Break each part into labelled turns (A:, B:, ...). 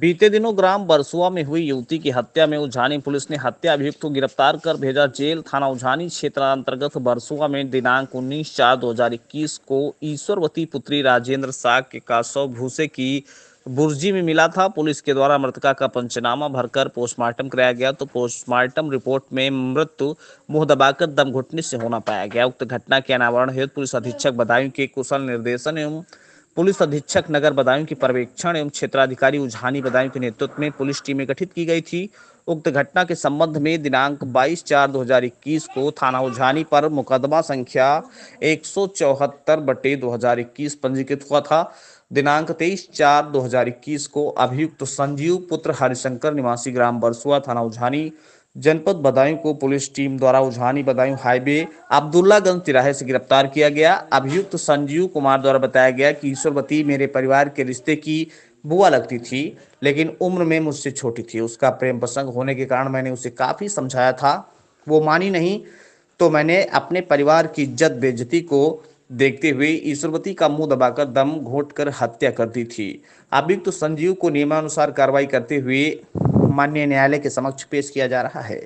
A: बीते दिनों ग्राम बरसुआ में हुई युवती की हत्या में उझानी पुलिस ने हत्या अभियुक्त को गिरफ्तार कर भेजा जेल थाना उझानी क्षेत्र अंतर्गत बरसुआ में दिनांक उन्नीस चार इक्कीस को ईश्वरवती पुत्री राजेंद्र साग के का शव भूसे की बुर्जी में मिला था पुलिस के द्वारा मृतका का पंचनामा भरकर पोस्टमार्टम कराया गया तो पोस्टमार्टम रिपोर्ट में मृत्यु मुंह दबाकर दम घुटने से होना पाया गया उक्त घटना के अनावरण हेतु पुलिस अधीक्षक बदायूं के कुशल निर्देशन एवं पुलिस अधीक्षक नगर बदायूं के पर्यवेक्षण एवं क्षेत्राधिकारी उझानी बदायूं के नेतृत्व में पुलिस टीमें गठित की गई थी उक्त घटना के संबंध में दिनांक 22 चार 2021 को थाना उझानी पर मुकदमा संख्या एक बटे 2021 पंजीकृत हुआ था दिनांक 23 चार 2021 को अभियुक्त संजीव पुत्र हरिशंकर निवासी ग्राम बरसुआ थाना उझानी जनपद बदायूं को पुलिस टीम द्वारा उझानी बदायूं हाईवे अब्दुल्लागंज तिराहे से गिरफ्तार किया गया अभियुक्त संजीव कुमार द्वारा बताया गया कि ईश्वरवती मेरे परिवार के रिश्ते की बुआ लगती थी लेकिन उम्र में मुझसे छोटी थी उसका प्रेम प्रसंग होने के कारण मैंने उसे काफ़ी समझाया था वो मानी नहीं तो मैंने अपने परिवार की इज्जत बेजती को देखते हुए ईश्वरवती का मुंह दबाकर दम घोट कर हत्या कर दी थी अभियुक्त संजीव को नियमानुसार कार्रवाई करते हुए माननीय न्यायालय के समक्ष पेश किया जा रहा है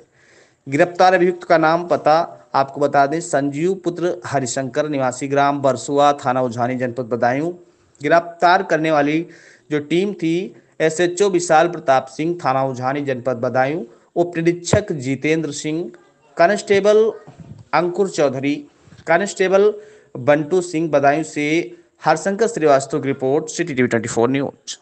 A: गिरफ्तार अभियुक्त का नाम पता आपको बता दें संजीव पुत्र हरिशंकर निवासी ग्राम बरसुआ थाना उझानी जनपद बदायूं गिरफ्तार करने वाली जो टीम थी एसएचओ विशाल प्रताप सिंह थाना उझानी जनपद बदायूं उप निरीक्षक जितेंद्र सिंह कांस्टेबल अंकुर चौधरी कांस्टेबल बंटू सिंह बदायूं से हरशंकर श्रीवास्तव की report city TV twenty news